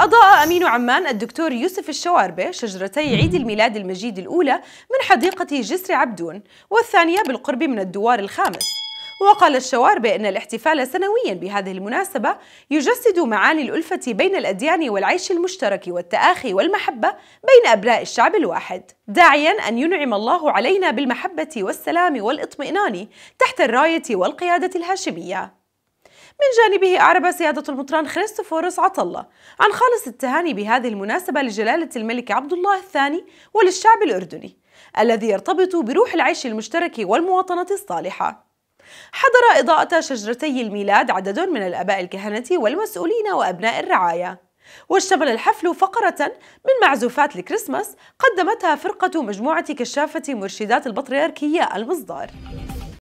أضاء أمين عمان الدكتور يوسف الشواربة شجرتي عيد الميلاد المجيد الأولى من حديقة جسر عبدون والثانية بالقرب من الدوار الخامس وقال الشواربة أن الاحتفال سنويا بهذه المناسبة يجسد معاني الألفة بين الأديان والعيش المشترك والتآخي والمحبة بين أبناء الشعب الواحد داعيا أن ينعم الله علينا بالمحبة والسلام والإطمئنان تحت الراية والقيادة الهاشمية من جانبه أعرب سيادة المطران خريستوفورس عطلة عن خالص التهاني بهذه المناسبة لجلالة الملك عبد الله الثاني وللشعب الأردني الذي يرتبط بروح العيش المشترك والمواطنة الصالحة حضر إضاءة شجرتي الميلاد عدد من الأباء الكهنة والمسؤولين وأبناء الرعاية واشتمل الحفل فقرة من معزوفات الكريسماس قدمتها فرقة مجموعة كشافة مرشدات البطريركية المصدار